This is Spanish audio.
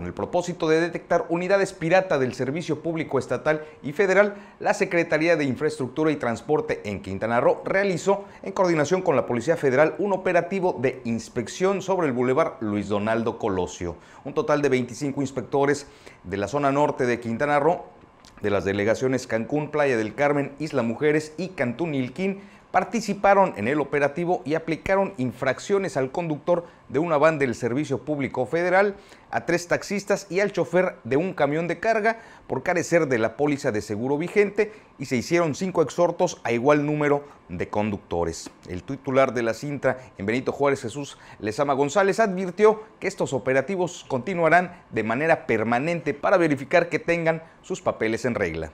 Con el propósito de detectar unidades pirata del Servicio Público Estatal y Federal, la Secretaría de Infraestructura y Transporte en Quintana Roo realizó, en coordinación con la Policía Federal, un operativo de inspección sobre el Boulevard Luis Donaldo Colosio. Un total de 25 inspectores de la zona norte de Quintana Roo de las delegaciones Cancún, Playa del Carmen, Isla Mujeres y Cantún Ilquín participaron en el operativo y aplicaron infracciones al conductor de una van del Servicio Público Federal, a tres taxistas y al chofer de un camión de carga por carecer de la póliza de seguro vigente y se hicieron cinco exhortos a igual número de conductores. El titular de la cintra en Benito Juárez Jesús Lezama González advirtió que estos operativos continuarán de manera permanente para verificar que tengan sus papeles en regla.